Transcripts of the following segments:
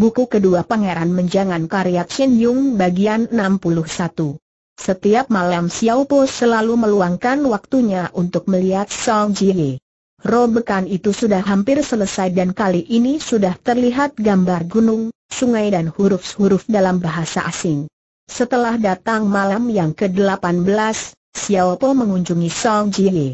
buku kedua Pangeran Menjangan karya Chen Yung bagian 61. Setiap malam Xiao Po selalu meluangkan waktunya untuk melihat Song Ji Jie. Robekan itu sudah hampir selesai dan kali ini sudah terlihat gambar gunung, sungai dan huruf-huruf dalam bahasa asing. Setelah datang malam yang ke-18, Xiao Po mengunjungi Song Ji Jie.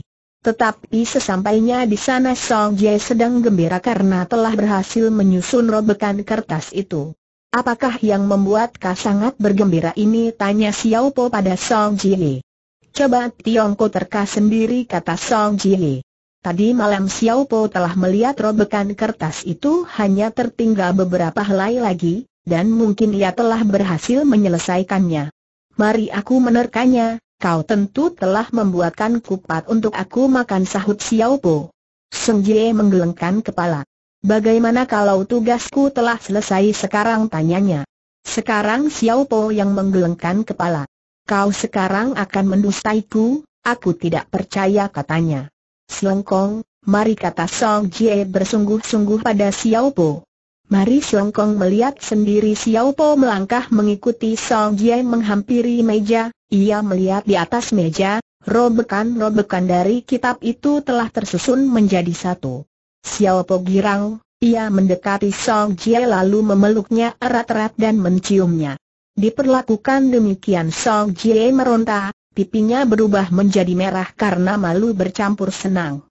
Tetapi sesampainya di sana Song Jie sedang gembira karena telah berhasil menyusun robekan kertas itu. Apakah yang membuat kau sangat bergembira ini? Tanya Xiao Po pada Song Jie. Coba Tiongko terka sendiri kata Song Jie. Tadi malam Xiao Po telah melihat robekan kertas itu hanya tertinggal beberapa helai lagi, dan mungkin ia telah berhasil menyelesaikannya. Mari aku menerkanya, kau tentu telah membuatkan kupat untuk aku makan sahut Xiao Po. Seng Jie menggelengkan kepala. Bagaimana kalau tugasku telah selesai sekarang tanyanya. Sekarang Xiao Po yang menggelengkan kepala. Kau sekarang akan mendustaiku, aku tidak percaya katanya. Selengkong, mari kata Song Jie bersungguh-sungguh pada Xiao Po. Mari Kong melihat sendiri Xiao Po melangkah mengikuti Song Jie menghampiri meja, ia melihat di atas meja, robekan-robekan dari kitab itu telah tersusun menjadi satu. Xiao Po girang, ia mendekati Song Jie lalu memeluknya erat-erat dan menciumnya. Diperlakukan demikian Song Jie meronta, pipinya berubah menjadi merah karena malu bercampur senang.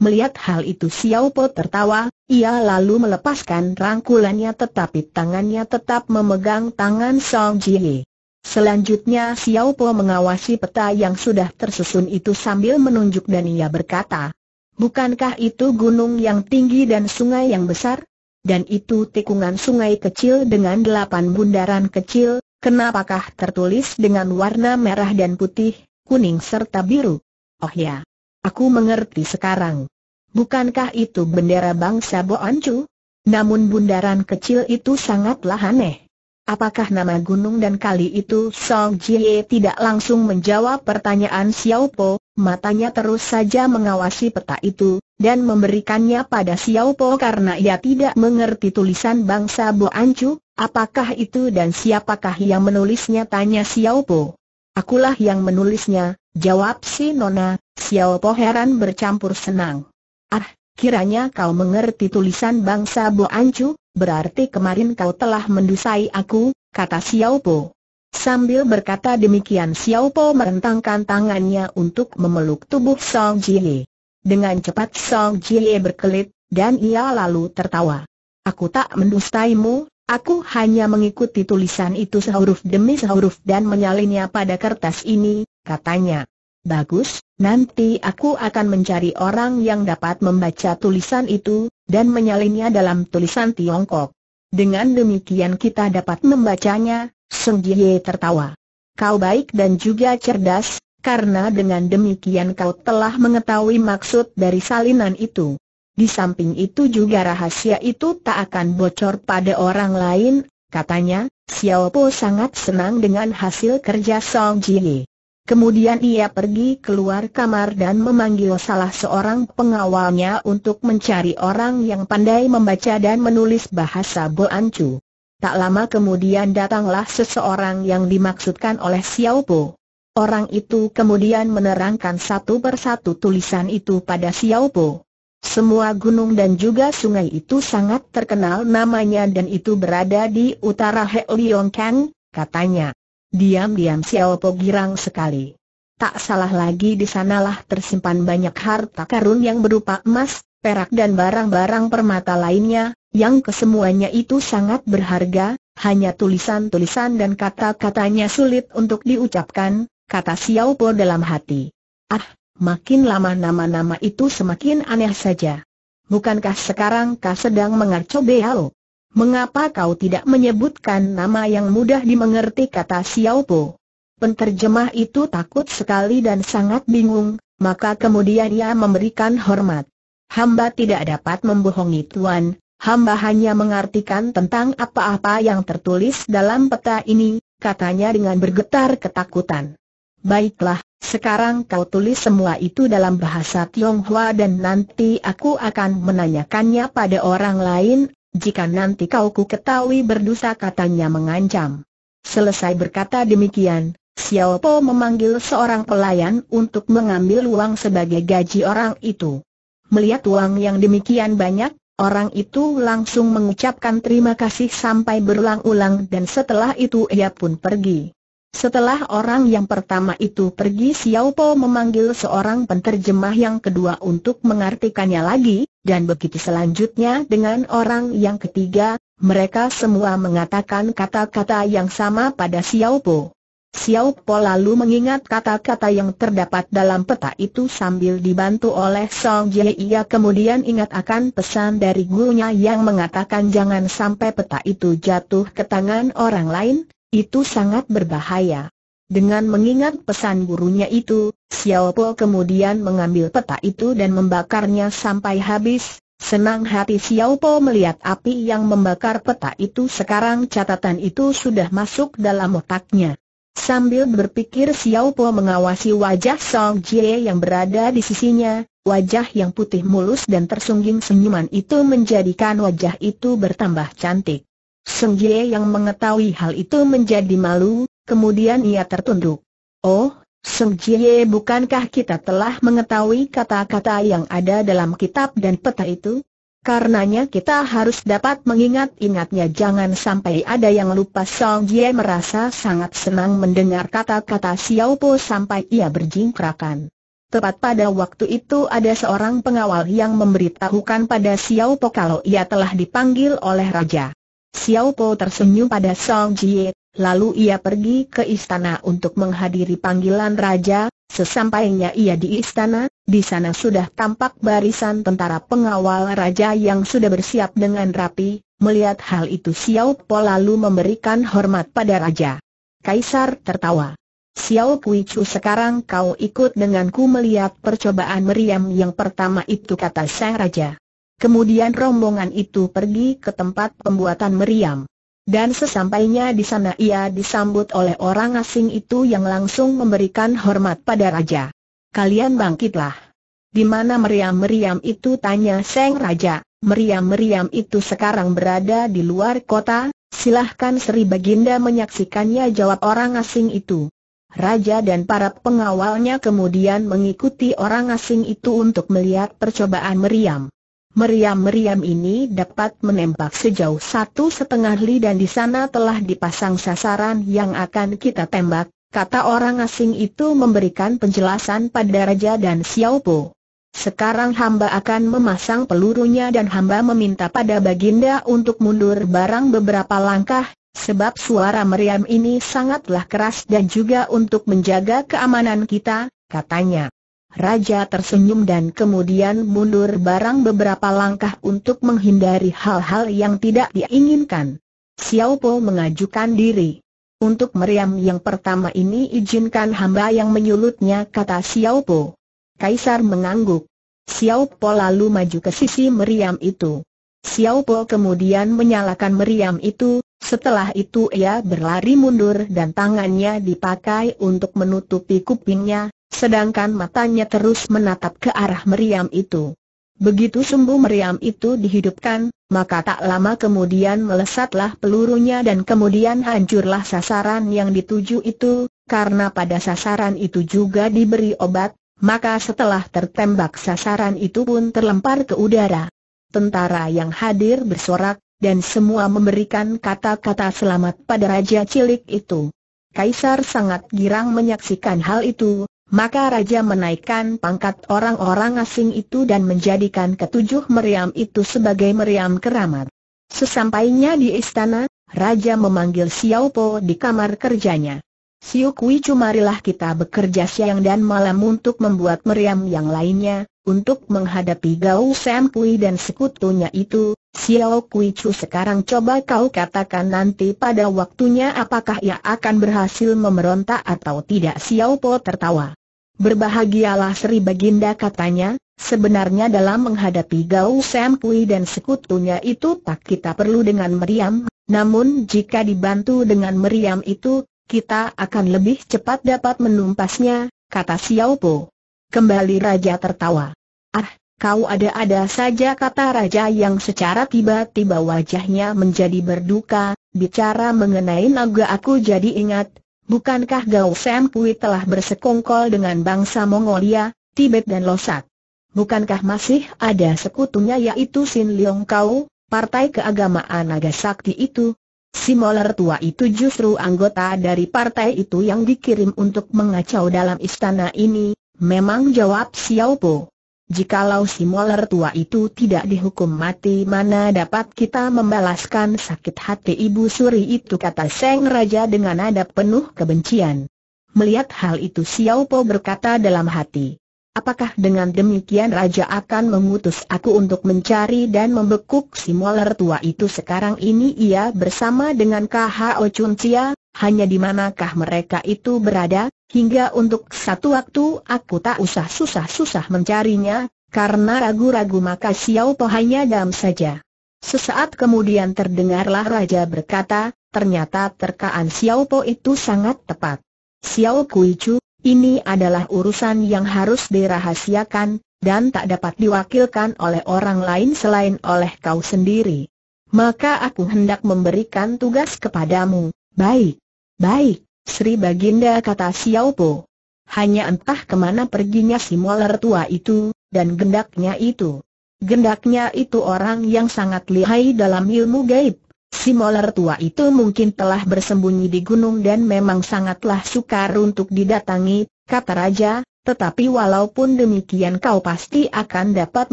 Melihat hal itu Xiao Po tertawa, ia lalu melepaskan rangkulannya tetapi tangannya tetap memegang tangan Song Jie. Selanjutnya Xiao Po mengawasi peta yang sudah tersusun itu sambil menunjuk dan ia berkata, Bukankah itu gunung yang tinggi dan sungai yang besar? Dan itu tikungan sungai kecil dengan delapan bundaran kecil, kenapakah tertulis dengan warna merah dan putih, kuning serta biru? Oh ya, Aku mengerti sekarang. Bukankah itu bendera bangsa Boancu? Namun bundaran kecil itu sangatlah aneh. Apakah nama gunung dan kali itu Song Jie tidak langsung menjawab pertanyaan Xiao Po, matanya terus saja mengawasi peta itu, dan memberikannya pada Xiao Po karena ia tidak mengerti tulisan bangsa Boancu, apakah itu dan siapakah yang menulisnya tanya Xiao Po. Akulah yang menulisnya, jawab si Nona, Xiao Po heran bercampur senang. Ah, kiranya kau mengerti tulisan bangsa Bo Ancu, berarti kemarin kau telah mendusai aku, kata Xiao Po. Sambil berkata demikian Xiao Po merentangkan tangannya untuk memeluk tubuh Song Jie. Dengan cepat Song Jie berkelit, dan ia lalu tertawa. Aku tak mendustaimu, aku hanya mengikuti tulisan itu sehuruf demi sehuruf dan menyalinnya pada kertas ini, katanya. Bagus, nanti aku akan mencari orang yang dapat membaca tulisan itu, dan menyalinnya dalam tulisan Tiongkok. Dengan demikian kita dapat membacanya, Seng Jie tertawa. Kau baik dan juga cerdas, karena dengan demikian kau telah mengetahui maksud dari salinan itu. Di samping itu juga rahasia itu tak akan bocor pada orang lain, katanya, Xiao Po sangat senang dengan hasil kerja Song Jie. Kemudian ia pergi keluar kamar dan memanggil salah seorang pengawalnya untuk mencari orang yang pandai membaca dan menulis bahasa Boancu. Tak lama kemudian datanglah seseorang yang dimaksudkan oleh Xiao Po. Orang itu kemudian menerangkan satu persatu tulisan itu pada Xiao Po. Semua gunung dan juga sungai itu sangat terkenal namanya dan itu berada di utara Heliongkang, katanya. Diam-diam Xiao Po girang sekali. Tak salah lagi di sanalah tersimpan banyak harta karun yang berupa emas, perak dan barang-barang permata lainnya, yang kesemuanya itu sangat berharga, hanya tulisan-tulisan dan kata-katanya sulit untuk diucapkan, kata Xiao Po dalam hati. Ah, makin lama nama-nama itu semakin aneh saja. Bukankah sekarang kau sedang mengarco Beao? Mengapa kau tidak menyebutkan nama yang mudah dimengerti kata Xiao Po? Penterjemah itu takut sekali dan sangat bingung, maka kemudian ia memberikan hormat. Hamba tidak dapat membohongi Tuan, hamba hanya mengartikan tentang apa-apa yang tertulis dalam peta ini, katanya dengan bergetar ketakutan. Baiklah, sekarang kau tulis semua itu dalam bahasa Tionghoa dan nanti aku akan menanyakannya pada orang lain, jika nanti kau ku ketahui berdosa katanya mengancam. Selesai berkata demikian, Xiao Po memanggil seorang pelayan untuk mengambil uang sebagai gaji orang itu. Melihat uang yang demikian banyak, orang itu langsung mengucapkan terima kasih sampai berulang-ulang dan setelah itu ia pun pergi. Setelah orang yang pertama itu pergi Xiao Po memanggil seorang penterjemah yang kedua untuk mengartikannya lagi, dan begitu selanjutnya dengan orang yang ketiga, mereka semua mengatakan kata-kata yang sama pada Xiao Po. Xiao Po lalu mengingat kata-kata yang terdapat dalam peta itu sambil dibantu oleh Song Jie ia kemudian ingat akan pesan dari gurunya yang mengatakan jangan sampai peta itu jatuh ke tangan orang lain, itu sangat berbahaya. Dengan mengingat pesan gurunya itu, Xiao Po kemudian mengambil peta itu dan membakarnya sampai habis. Senang hati Xiao Po melihat api yang membakar peta itu sekarang catatan itu sudah masuk dalam otaknya. Sambil berpikir Xiao Po mengawasi wajah Song Jie yang berada di sisinya, Wajah yang putih mulus dan tersungging senyuman itu menjadikan wajah itu bertambah cantik. Senjie yang mengetahui hal itu menjadi malu, kemudian ia tertunduk. Oh, Sengjie bukankah kita telah mengetahui kata-kata yang ada dalam kitab dan peta itu? Karenanya kita harus dapat mengingat-ingatnya jangan sampai ada yang lupa Song Jie merasa sangat senang mendengar kata-kata Xiao Po sampai ia berjingkrakan. Tepat pada waktu itu ada seorang pengawal yang memberitahukan pada Xiao Po kalau ia telah dipanggil oleh raja. Xiao Po tersenyum pada Song Jie, lalu ia pergi ke istana untuk menghadiri panggilan raja, sesampainya ia di istana, di sana sudah tampak barisan tentara pengawal raja yang sudah bersiap dengan rapi, melihat hal itu Xiao Po lalu memberikan hormat pada raja. Kaisar tertawa. Xiao Pui Chu sekarang kau ikut denganku melihat percobaan meriam yang pertama itu kata sang raja. Kemudian rombongan itu pergi ke tempat pembuatan meriam. Dan sesampainya di sana ia disambut oleh orang asing itu yang langsung memberikan hormat pada raja. Kalian bangkitlah. Di mana meriam-meriam itu tanya Seng Raja, meriam-meriam itu sekarang berada di luar kota, silahkan Sri Baginda menyaksikannya jawab orang asing itu. Raja dan para pengawalnya kemudian mengikuti orang asing itu untuk melihat percobaan meriam. Meriam-meriam ini dapat menembak sejauh satu setengah li dan di sana telah dipasang sasaran yang akan kita tembak, kata orang asing itu memberikan penjelasan pada Raja dan Xiaopo. Sekarang hamba akan memasang pelurunya dan hamba meminta pada Baginda untuk mundur barang beberapa langkah, sebab suara meriam ini sangatlah keras dan juga untuk menjaga keamanan kita, katanya. Raja tersenyum dan kemudian mundur barang beberapa langkah untuk menghindari hal-hal yang tidak diinginkan. Xiao Po mengajukan diri. Untuk meriam yang pertama ini izinkan hamba yang menyulutnya kata Xiao Po. Kaisar mengangguk. Xiao Po lalu maju ke sisi meriam itu. Xiao Po kemudian menyalakan meriam itu, setelah itu ia berlari mundur dan tangannya dipakai untuk menutupi kupingnya, Sedangkan matanya terus menatap ke arah meriam itu. Begitu sumbu meriam itu dihidupkan, maka tak lama kemudian melesatlah pelurunya dan kemudian hancurlah sasaran yang dituju itu, karena pada sasaran itu juga diberi obat, maka setelah tertembak sasaran itu pun terlempar ke udara. Tentara yang hadir bersorak, dan semua memberikan kata-kata selamat pada Raja Cilik itu. Kaisar sangat girang menyaksikan hal itu, maka Raja menaikkan pangkat orang-orang asing itu dan menjadikan ketujuh meriam itu sebagai meriam keramat. Sesampainya di istana, Raja memanggil Xiao Po di kamar kerjanya. Siu Kui cumarilah kita bekerja siang dan malam untuk membuat meriam yang lainnya, untuk menghadapi Gao Sam Kui dan sekutunya itu, Xiao Kui Chu sekarang coba kau katakan nanti pada waktunya apakah ia akan berhasil memberontak atau tidak Xiao Po tertawa. Berbahagialah Sri Baginda katanya, sebenarnya dalam menghadapi Gau Sam Kui dan sekutunya itu tak kita perlu dengan meriam, namun jika dibantu dengan meriam itu, kita akan lebih cepat dapat menumpasnya, kata Xiao Po. Kembali Raja tertawa. Ah, kau ada-ada saja kata Raja yang secara tiba-tiba wajahnya menjadi berduka, bicara mengenai naga aku jadi ingat, Bukankah Gao Sam Pui telah bersekongkol dengan bangsa Mongolia, Tibet dan Losat? Bukankah masih ada sekutunya yaitu Sin Leong Kau, partai keagamaan Naga Sakti itu? Si Moller tua itu justru anggota dari partai itu yang dikirim untuk mengacau dalam istana ini, memang jawab Xiao Po. Jikalau si moler tua itu tidak dihukum mati mana dapat kita membalaskan sakit hati ibu suri itu kata Seng Raja dengan nada penuh kebencian. Melihat hal itu Xiao Po berkata dalam hati. Apakah dengan demikian Raja akan mengutus aku untuk mencari dan membekuk si moler tua itu sekarang ini ia bersama dengan KHO Ochun Cia? hanya di manakah mereka itu berada, hingga untuk satu waktu aku tak usah susah-susah mencarinya, karena ragu-ragu maka Xiao Po hanya diam saja. Sesaat kemudian terdengarlah Raja berkata, ternyata terkaan Xiao Po itu sangat tepat. Xiao Kui Chu, ini adalah urusan yang harus dirahasiakan, dan tak dapat diwakilkan oleh orang lain selain oleh kau sendiri. Maka aku hendak memberikan tugas kepadamu, Baik, baik, Sri Baginda kata Xiaopo. Hanya entah kemana perginya si molar tua itu, dan gendaknya itu. Gendaknya itu orang yang sangat lihai dalam ilmu gaib. Si molar tua itu mungkin telah bersembunyi di gunung dan memang sangatlah sukar untuk didatangi, kata Raja, tetapi walaupun demikian kau pasti akan dapat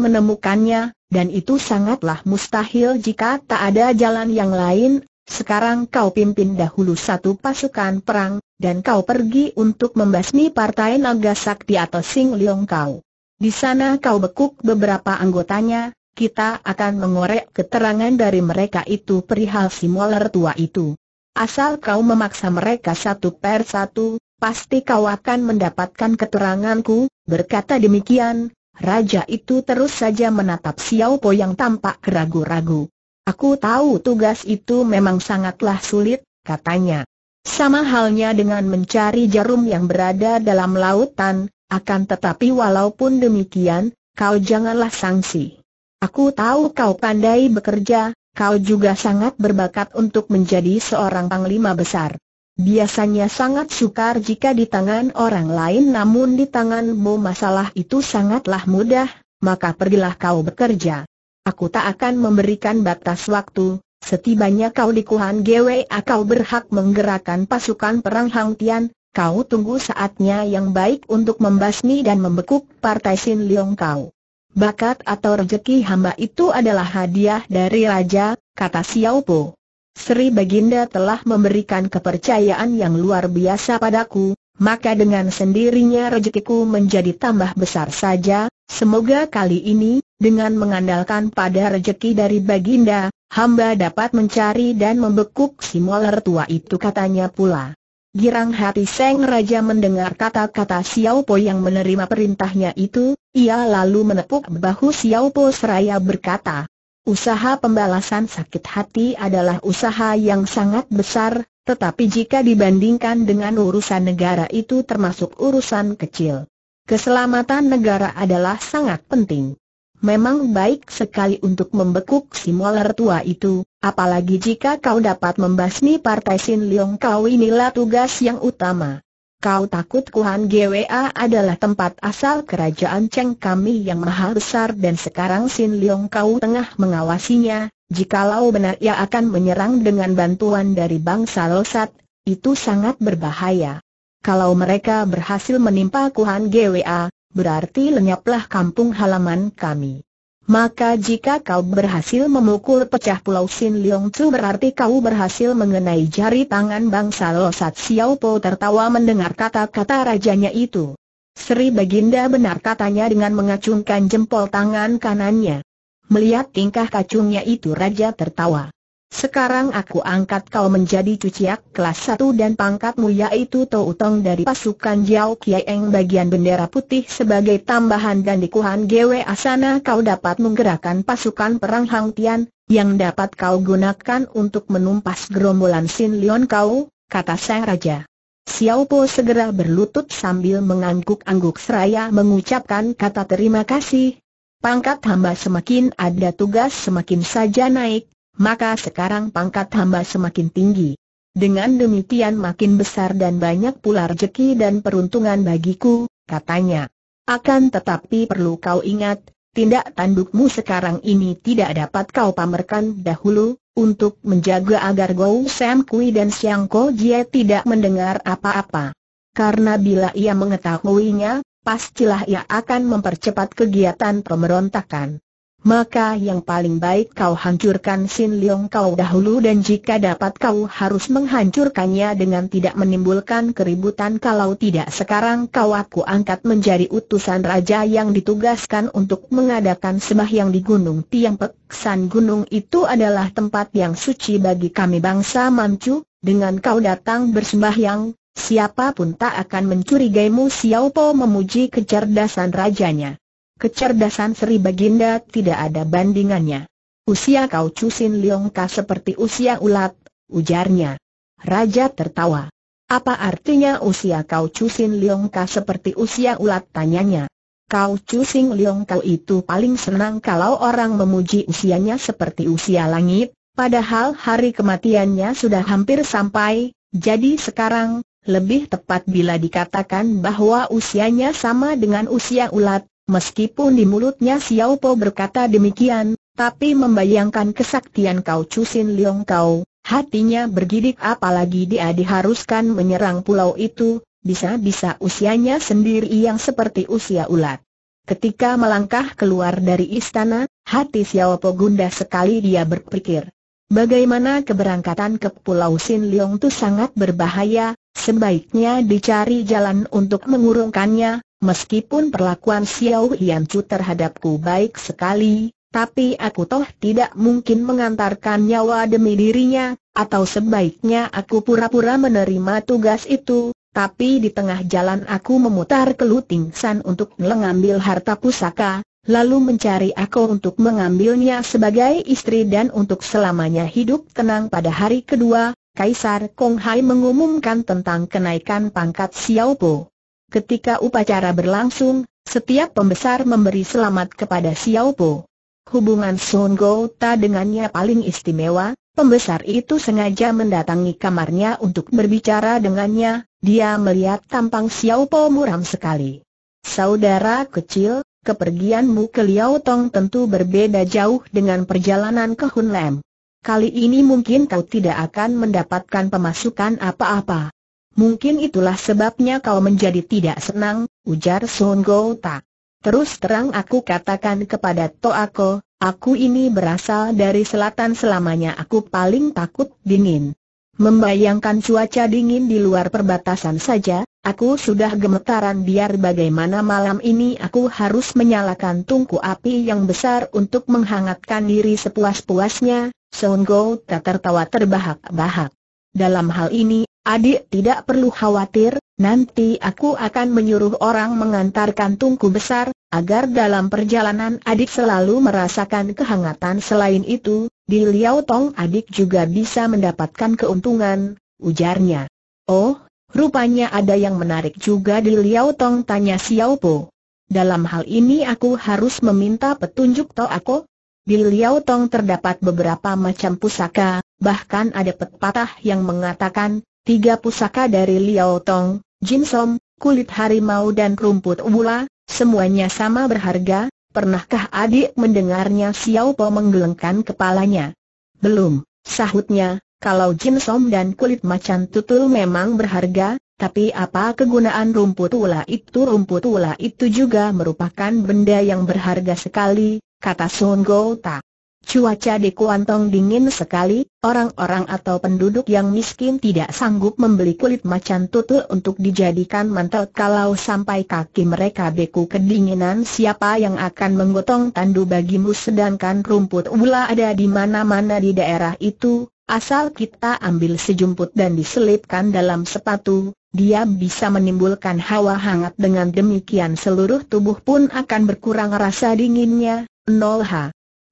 menemukannya, dan itu sangatlah mustahil jika tak ada jalan yang lain, sekarang kau pimpin dahulu satu pasukan perang, dan kau pergi untuk membasmi partai naga sakti atau Sing Leong kau. Di sana kau bekuk beberapa anggotanya, kita akan mengorek keterangan dari mereka itu perihal si Moller tua itu. Asal kau memaksa mereka satu per satu, pasti kau akan mendapatkan keteranganku, berkata demikian, raja itu terus saja menatap Xiao Po yang tampak ragu-ragu. Aku tahu tugas itu memang sangatlah sulit, katanya. Sama halnya dengan mencari jarum yang berada dalam lautan, akan tetapi walaupun demikian, kau janganlah sangsi. Aku tahu kau pandai bekerja, kau juga sangat berbakat untuk menjadi seorang panglima besar. Biasanya sangat sukar jika di tangan orang lain namun di tanganmu masalah itu sangatlah mudah, maka pergilah kau bekerja aku tak akan memberikan batas waktu, setibanya kau di Kuhan Gwe kau berhak menggerakkan pasukan perang Hang Tian, kau tunggu saatnya yang baik untuk membasmi dan membekuk partai Sin Leong kau. Bakat atau rezeki hamba itu adalah hadiah dari raja, kata Xiao Po. Sri Baginda telah memberikan kepercayaan yang luar biasa padaku, maka dengan sendirinya rezekiku menjadi tambah besar saja, semoga kali ini, dengan mengandalkan pada rezeki dari Baginda, hamba dapat mencari dan membekuk si moler tua itu katanya pula. Girang hati Seng Raja mendengar kata-kata Xiao Po yang menerima perintahnya itu, ia lalu menepuk bahu Xiao Po seraya berkata, Usaha pembalasan sakit hati adalah usaha yang sangat besar, tetapi jika dibandingkan dengan urusan negara itu termasuk urusan kecil. Keselamatan negara adalah sangat penting. Memang baik sekali untuk membekuk si molar tua itu, apalagi jika kau dapat membasmi partai Sin Leong kau inilah tugas yang utama. Kau takut Kuhan GWA adalah tempat asal kerajaan Cheng kami yang mahal besar dan sekarang Sin Leong kau tengah mengawasinya, Jikalau benar ia akan menyerang dengan bantuan dari bangsa Losat, itu sangat berbahaya. Kalau mereka berhasil menimpa Kuhan GWA, berarti lenyaplah kampung halaman kami. Maka jika kau berhasil memukul pecah pulau Sin Leong Tzu berarti kau berhasil mengenai jari tangan bangsa Losat Xiao Po tertawa mendengar kata-kata rajanya itu. Sri Baginda benar katanya dengan mengacungkan jempol tangan kanannya. Melihat tingkah kacungnya itu Raja tertawa. Sekarang aku angkat kau menjadi cuciak kelas satu dan pangkatmu yaitu Tong dari pasukan Jiao Kieng bagian bendera putih sebagai tambahan dan di Kuhan Gwe Asana kau dapat menggerakkan pasukan perang Hang Tian, yang dapat kau gunakan untuk menumpas gerombolan Sin Leon kau, kata sang raja. Xiao Po segera berlutut sambil mengangguk-angguk seraya mengucapkan kata terima kasih, pangkat hamba semakin ada tugas semakin saja naik, maka sekarang pangkat hamba semakin tinggi. Dengan demikian makin besar dan banyak pula rejeki dan peruntungan bagiku, katanya. Akan tetapi perlu kau ingat, tindak tandukmu sekarang ini tidak dapat kau pamerkan dahulu, untuk menjaga agar Gou Sam Kui dan Siang Ko Jie tidak mendengar apa-apa. Karena bila ia mengetahuinya, pastilah ia akan mempercepat kegiatan pemberontakan. Maka yang paling baik kau hancurkan Sin Leong kau dahulu dan jika dapat kau harus menghancurkannya dengan tidak menimbulkan keributan kalau tidak sekarang kau aku angkat menjadi utusan raja yang ditugaskan untuk mengadakan sembahyang di Gunung Tiang Peksan Gunung itu adalah tempat yang suci bagi kami bangsa Manchu, dengan kau datang bersembahyang, Siapapun tak akan mencurigaimu Xiao Po memuji kecerdasan rajanya. Kecerdasan Sri Baginda tidak ada bandingannya. Usia kau Cusin Liongka seperti usia ulat, ujarnya. Raja tertawa. Apa artinya usia kau Cusin Liongka seperti usia ulat tanyanya? Kau Cusin Liongka itu paling senang kalau orang memuji usianya seperti usia langit, padahal hari kematiannya sudah hampir sampai, jadi sekarang, lebih tepat bila dikatakan bahwa usianya sama dengan usia ulat, meskipun di mulutnya Xiao Po berkata demikian, tapi membayangkan kesaktian kau Cusin Liong kau, hatinya bergidik apalagi dia diharuskan menyerang pulau itu, bisa-bisa usianya sendiri yang seperti usia ulat. Ketika melangkah keluar dari istana, hati Xiao Po gundah sekali dia berpikir. Bagaimana keberangkatan ke Pulau Sin Leong itu sangat berbahaya, sebaiknya dicari jalan untuk mengurungkannya, meskipun perlakuan Xiao Hian Chu terhadapku baik sekali, tapi aku toh tidak mungkin mengantarkan nyawa demi dirinya, atau sebaiknya aku pura-pura menerima tugas itu, tapi di tengah jalan aku memutar ke Luting San untuk mengambil harta pusaka, lalu mencari aku untuk mengambilnya sebagai istri dan untuk selamanya hidup tenang pada hari kedua, Kaisar Kong Hai mengumumkan tentang kenaikan pangkat Xiao Po. Ketika upacara berlangsung, setiap pembesar memberi selamat kepada Xiao Po. Hubungan Sun Ta dengannya paling istimewa, pembesar itu sengaja mendatangi kamarnya untuk berbicara dengannya, dia melihat tampang Xiao Po muram sekali. Saudara kecil, kepergianmu ke Liao Tong tentu berbeda jauh dengan perjalanan ke Hun Lam. Kali ini mungkin kau tidak akan mendapatkan pemasukan apa-apa. Mungkin itulah sebabnya kau menjadi tidak senang, ujar Sun Go Ta. Terus terang aku katakan kepada Toako, aku ini berasal dari selatan selamanya aku paling takut dingin. Membayangkan cuaca dingin di luar perbatasan saja, aku sudah gemetaran biar bagaimana malam ini aku harus menyalakan tungku api yang besar untuk menghangatkan diri sepuas-puasnya, Go tak tertawa terbahak-bahak. Dalam hal ini, adik tidak perlu khawatir, nanti aku akan menyuruh orang mengantarkan tungku besar, agar dalam perjalanan adik selalu merasakan kehangatan selain itu, di Liao Tong adik juga bisa mendapatkan keuntungan, ujarnya. Oh, rupanya ada yang menarik juga di Liao Tong tanya Xiao Po. Dalam hal ini aku harus meminta petunjuk toh aku. Di Liao Tong terdapat beberapa macam pusaka, bahkan ada pepatah yang mengatakan, tiga pusaka dari Liao Tong, Jin Som, kulit harimau dan rumput ula, semuanya sama berharga, Pernahkah adik mendengarnya Xiao Po menggelengkan kepalanya? Belum, sahutnya, kalau Jin Som dan kulit macan tutul memang berharga, tapi apa kegunaan rumput ula itu? Rumput ula itu juga merupakan benda yang berharga sekali, kata Sun Ta. Cuaca di Kuantong dingin sekali, orang-orang atau penduduk yang miskin tidak sanggup membeli kulit macan tutul untuk dijadikan mantel kalau sampai kaki mereka beku kedinginan siapa yang akan menggotong tandu bagimu sedangkan rumput ula ada di mana-mana di daerah itu, asal kita ambil sejumput dan diselipkan dalam sepatu, dia bisa menimbulkan hawa hangat dengan demikian seluruh tubuh pun akan berkurang rasa dinginnya, 0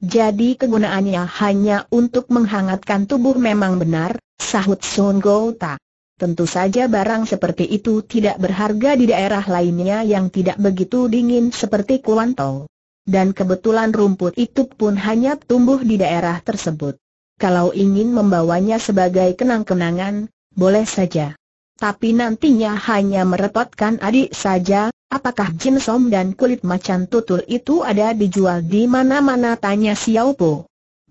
jadi kegunaannya hanya untuk menghangatkan tubuh memang benar, sahut Sun Gota. Tentu saja barang seperti itu tidak berharga di daerah lainnya yang tidak begitu dingin seperti Kuantong. Dan kebetulan rumput itu pun hanya tumbuh di daerah tersebut. Kalau ingin membawanya sebagai kenang-kenangan, boleh saja. Tapi nantinya hanya merepotkan adik saja, Apakah Jin Som dan kulit macan tutul itu ada dijual di mana-mana tanya Xiao Po.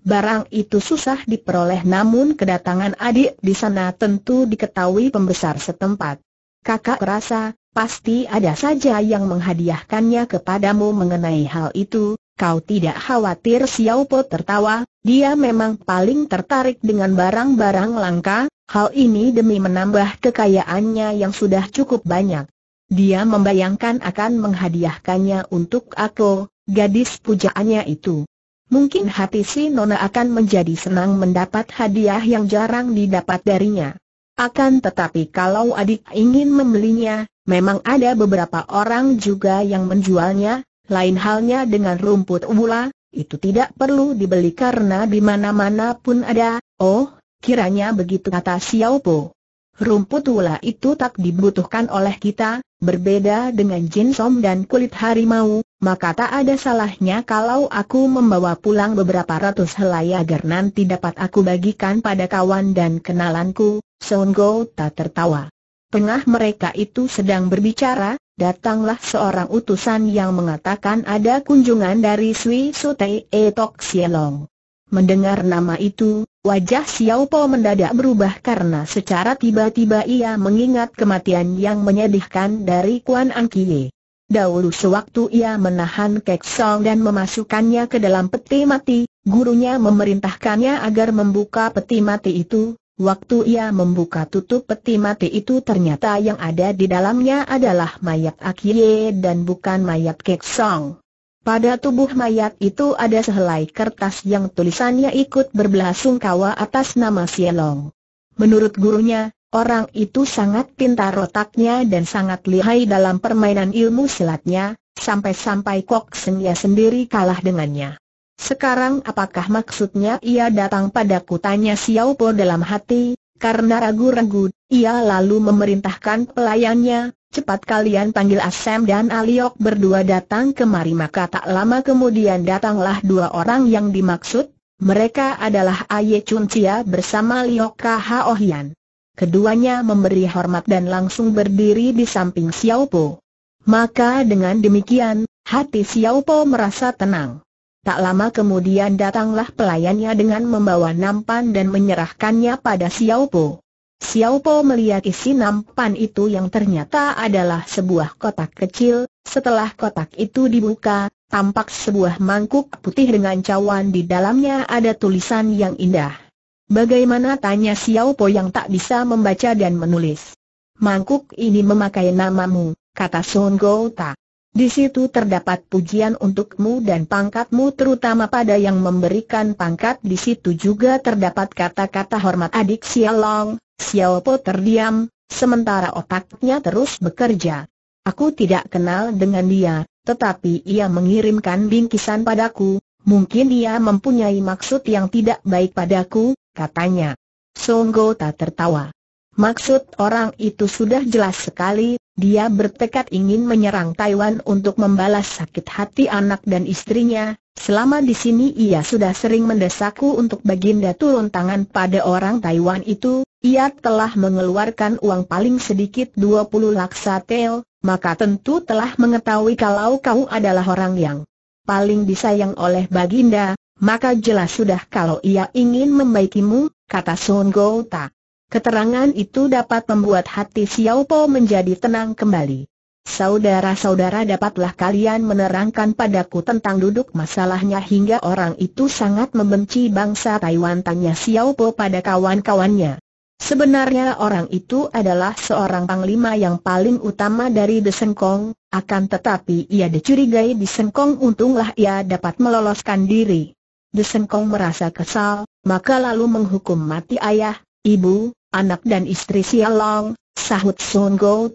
Barang itu susah diperoleh namun kedatangan adik di sana tentu diketahui pembesar setempat. Kakak rasa, pasti ada saja yang menghadiahkannya kepadamu mengenai hal itu, Kau tidak khawatir Xiao Po tertawa, dia memang paling tertarik dengan barang-barang langka, hal ini demi menambah kekayaannya yang sudah cukup banyak. Dia membayangkan akan menghadiahkannya untuk aku, gadis pujaannya itu. Mungkin hati si Nona akan menjadi senang mendapat hadiah yang jarang didapat darinya. Akan tetapi kalau adik ingin membelinya, memang ada beberapa orang juga yang menjualnya, lain halnya dengan rumput ubula, itu tidak perlu dibeli karena di mana-mana pun ada, oh, kiranya begitu kata Xiao Po. Rumput ubula itu tak dibutuhkan oleh kita, Berbeda dengan jin som dan kulit harimau, maka tak ada salahnya kalau aku membawa pulang beberapa ratus helai agar nanti dapat aku bagikan pada kawan dan kenalanku, Go tak tertawa. Tengah mereka itu sedang berbicara, datanglah seorang utusan yang mengatakan ada kunjungan dari Sui Sutei Etok Sielong. Mendengar nama itu, wajah Xiao Po mendadak berubah karena secara tiba-tiba ia mengingat kematian yang menyedihkan dari Kuan Ang Kie. Dahulu sewaktu ia menahan Kek Song dan memasukkannya ke dalam peti mati, gurunya memerintahkannya agar membuka peti mati itu. Waktu ia membuka tutup peti mati itu ternyata yang ada di dalamnya adalah mayat Akie dan bukan mayat Kek Song. Pada tubuh mayat itu ada sehelai kertas yang tulisannya ikut berbelasungkawa atas nama Sielong. Menurut gurunya, orang itu sangat pintar otaknya dan sangat lihai dalam permainan ilmu silatnya, sampai-sampai kok senya sendiri kalah dengannya. Sekarang apakah maksudnya ia datang pada kutanya Xiao dalam hati, karena ragu-ragu, ia lalu memerintahkan pelayannya, cepat kalian panggil Asem dan Aliok berdua datang kemari maka tak lama kemudian datanglah dua orang yang dimaksud, mereka adalah Aye Chun Chia bersama Liok Kha oh Keduanya memberi hormat dan langsung berdiri di samping Xiao Po. Maka dengan demikian, hati Xiao Po merasa tenang. Tak lama kemudian datanglah pelayannya dengan membawa nampan dan menyerahkannya pada Xiao Po. Xiao Po melihat isi nampan itu yang ternyata adalah sebuah kotak kecil, setelah kotak itu dibuka, tampak sebuah mangkuk putih dengan cawan di dalamnya ada tulisan yang indah. Bagaimana tanya Xiao Po yang tak bisa membaca dan menulis. Mangkuk ini memakai namamu, kata Sun Gouta. Di situ terdapat pujian untukmu dan pangkatmu terutama pada yang memberikan pangkat di situ juga terdapat kata-kata hormat adik Xialong, Xiao terdiam, sementara otaknya terus bekerja. Aku tidak kenal dengan dia, tetapi ia mengirimkan bingkisan padaku, mungkin dia mempunyai maksud yang tidak baik padaku, katanya. Songgo tak tertawa. Maksud orang itu sudah jelas sekali, dia bertekad ingin menyerang Taiwan untuk membalas sakit hati anak dan istrinya, selama di sini ia sudah sering mendesakku untuk baginda turun tangan pada orang Taiwan itu, ia telah mengeluarkan uang paling sedikit 20 laksa tel, maka tentu telah mengetahui kalau kau adalah orang yang paling disayang oleh Baginda, maka jelas sudah kalau ia ingin membaikimu, kata Sun Ta. Keterangan itu dapat membuat hati Xiao Po menjadi tenang kembali. Saudara-saudara dapatlah kalian menerangkan padaku tentang duduk masalahnya hingga orang itu sangat membenci bangsa Taiwan tanya Xiao Po pada kawan-kawannya. Sebenarnya orang itu adalah seorang panglima yang paling utama dari Desengkong, akan tetapi ia dicurigai Desengkong untunglah ia dapat meloloskan diri. Desengkong merasa kesal, maka lalu menghukum mati ayah, ibu, anak dan istri Long, sahut Sun Go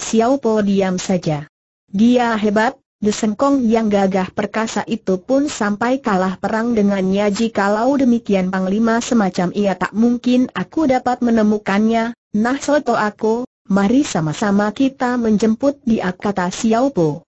Xiao Po diam saja. Dia hebat, Desengkong yang gagah perkasa itu pun sampai kalah perang dengannya jikalau demikian Panglima semacam ia tak mungkin aku dapat menemukannya, nah soto aku, mari sama-sama kita menjemput dia kata Xiao Po.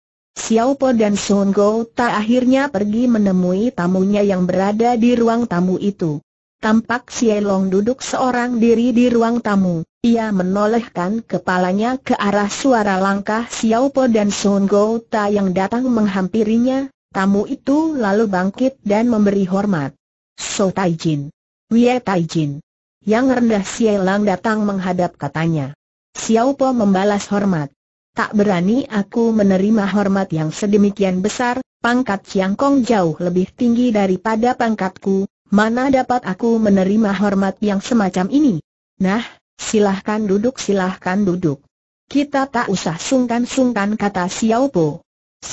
dan Sun Gou tak akhirnya pergi menemui tamunya yang berada di ruang tamu itu. Tampak Sielong duduk seorang diri di ruang tamu. Ia menolehkan kepalanya ke arah suara langkah Xiao Po dan Sun Go yang datang menghampirinya. Tamu itu lalu bangkit dan memberi hormat. So Tai Jin. Taijin. Jin. Yang rendah Sielong datang menghadap katanya. Xiao Po membalas hormat. Tak berani aku menerima hormat yang sedemikian besar, pangkat Chiang Kong jauh lebih tinggi daripada pangkatku, Mana dapat aku menerima hormat yang semacam ini? Nah, silahkan duduk silahkan duduk. Kita tak usah sungkan-sungkan kata Xiao Po.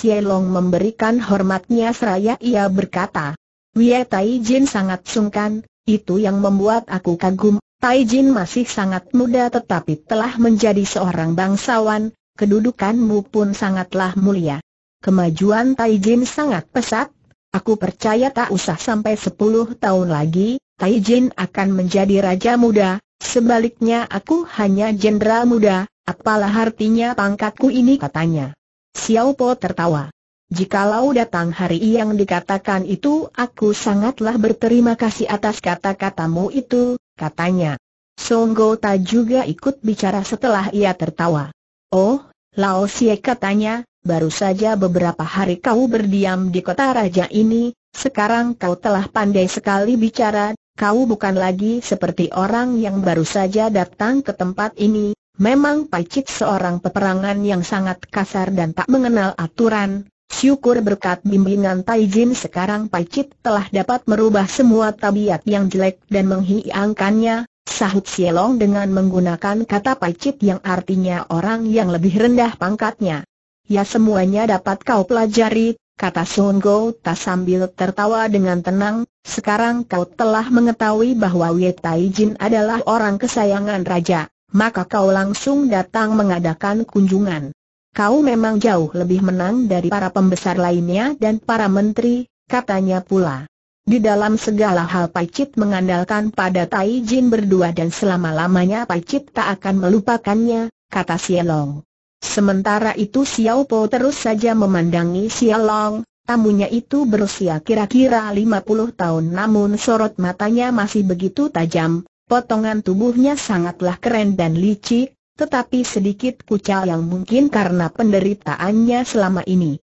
Long memberikan hormatnya seraya ia berkata. Wia Tai Jin sangat sungkan, itu yang membuat aku kagum. Tai Jin masih sangat muda tetapi telah menjadi seorang bangsawan, kedudukanmu pun sangatlah mulia. Kemajuan Tai Jin sangat pesat, Aku percaya tak usah sampai sepuluh tahun lagi, Tai Jin akan menjadi raja muda, sebaliknya aku hanya jenderal muda, apalah artinya pangkatku ini katanya. Xiao Po tertawa. Jikalau datang hari yang dikatakan itu aku sangatlah berterima kasih atas kata-katamu itu, katanya. Song Go tak juga ikut bicara setelah ia tertawa. Oh, Lao Xie katanya, Baru saja beberapa hari kau berdiam di kota raja ini, sekarang kau telah pandai sekali bicara, kau bukan lagi seperti orang yang baru saja datang ke tempat ini. Memang Pacik seorang peperangan yang sangat kasar dan tak mengenal aturan. Syukur berkat bimbingan Taijin sekarang Pacik telah dapat merubah semua tabiat yang jelek dan menghiangkannya, sahut Sielong dengan menggunakan kata Pacik yang artinya orang yang lebih rendah pangkatnya. Ya semuanya dapat kau pelajari, kata Sun Ta sambil tertawa dengan tenang, sekarang kau telah mengetahui bahwa Wei Tai Jin adalah orang kesayangan raja, maka kau langsung datang mengadakan kunjungan. Kau memang jauh lebih menang dari para pembesar lainnya dan para menteri, katanya pula. Di dalam segala hal Cip mengandalkan pada Tai Jin berdua dan selama-lamanya Cip tak akan melupakannya, kata Sielong. Sementara itu Xiao Po terus saja memandangi Xiao Long, tamunya itu berusia kira-kira 50 tahun namun sorot matanya masih begitu tajam, potongan tubuhnya sangatlah keren dan licik, tetapi sedikit kucal yang mungkin karena penderitaannya selama ini.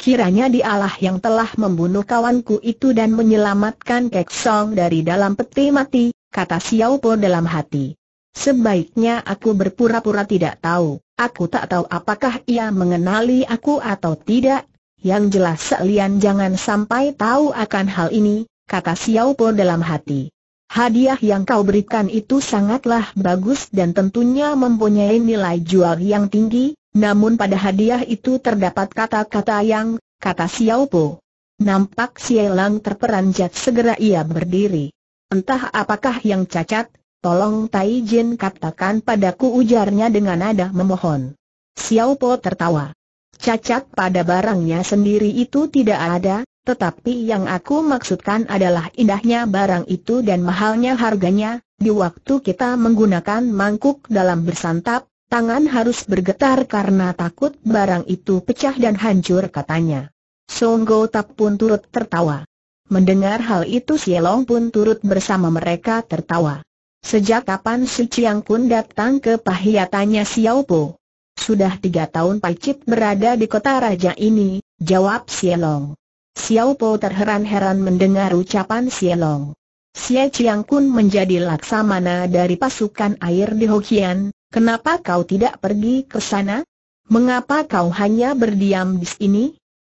Kiranya dialah yang telah membunuh kawanku itu dan menyelamatkan Kek Song dari dalam peti mati, kata Xiao Po dalam hati. Sebaiknya aku berpura-pura tidak tahu. Aku tak tahu apakah ia mengenali aku atau tidak. Yang jelas Lian jangan sampai tahu akan hal ini, kata Xiao Po dalam hati. Hadiah yang kau berikan itu sangatlah bagus dan tentunya mempunyai nilai jual yang tinggi, namun pada hadiah itu terdapat kata-kata yang, kata Xiao Po. Nampak Lang terperanjat segera ia berdiri. Entah apakah yang cacat, Tolong Tai Jin katakan padaku ujarnya dengan nada memohon. Xiao Po tertawa. Cacat pada barangnya sendiri itu tidak ada, tetapi yang aku maksudkan adalah indahnya barang itu dan mahalnya harganya, di waktu kita menggunakan mangkuk dalam bersantap, tangan harus bergetar karena takut barang itu pecah dan hancur katanya. Song Go Tap pun turut tertawa. Mendengar hal itu Long pun turut bersama mereka tertawa. Sejak kapan si Chiang Kun datang ke pahiatannya Xiao Po? Sudah tiga tahun Pai Cip berada di kota raja ini, jawab Sielong. Xiao Po terheran-heran mendengar ucapan Sielong. Xie Chiang Kun menjadi laksamana dari pasukan air di Hokian, kenapa kau tidak pergi ke sana? Mengapa kau hanya berdiam di sini?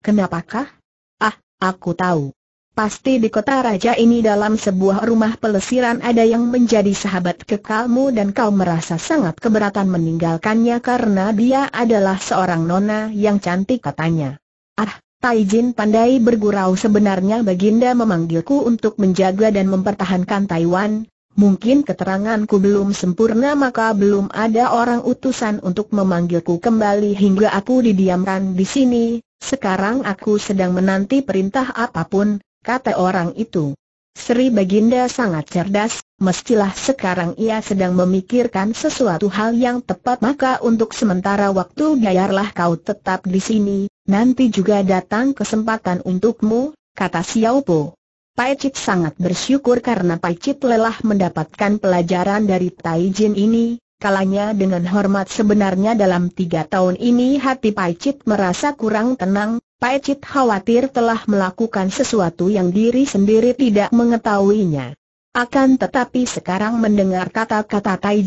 Kenapakah? Ah, aku tahu. Pasti di kota raja ini dalam sebuah rumah pelesiran ada yang menjadi sahabat kekalmu dan kau merasa sangat keberatan meninggalkannya karena dia adalah seorang nona yang cantik katanya. Ah, Taijin pandai bergurau sebenarnya Baginda memanggilku untuk menjaga dan mempertahankan Taiwan, Mungkin keteranganku belum sempurna maka belum ada orang utusan untuk memanggilku kembali hingga aku didiamkan di sini. Sekarang aku sedang menanti perintah apapun, kata orang itu. Sri Baginda sangat cerdas, mestilah sekarang ia sedang memikirkan sesuatu hal yang tepat maka untuk sementara waktu biarlah kau tetap di sini, nanti juga datang kesempatan untukmu, kata Xiao Po. Paicit sangat bersyukur karena Paicit lelah mendapatkan pelajaran dari Taijin ini, Kalanya dengan hormat sebenarnya dalam tiga tahun ini hati Paicit merasa kurang tenang, Pai Chit khawatir telah melakukan sesuatu yang diri sendiri tidak mengetahuinya. Akan tetapi sekarang mendengar kata-kata Tai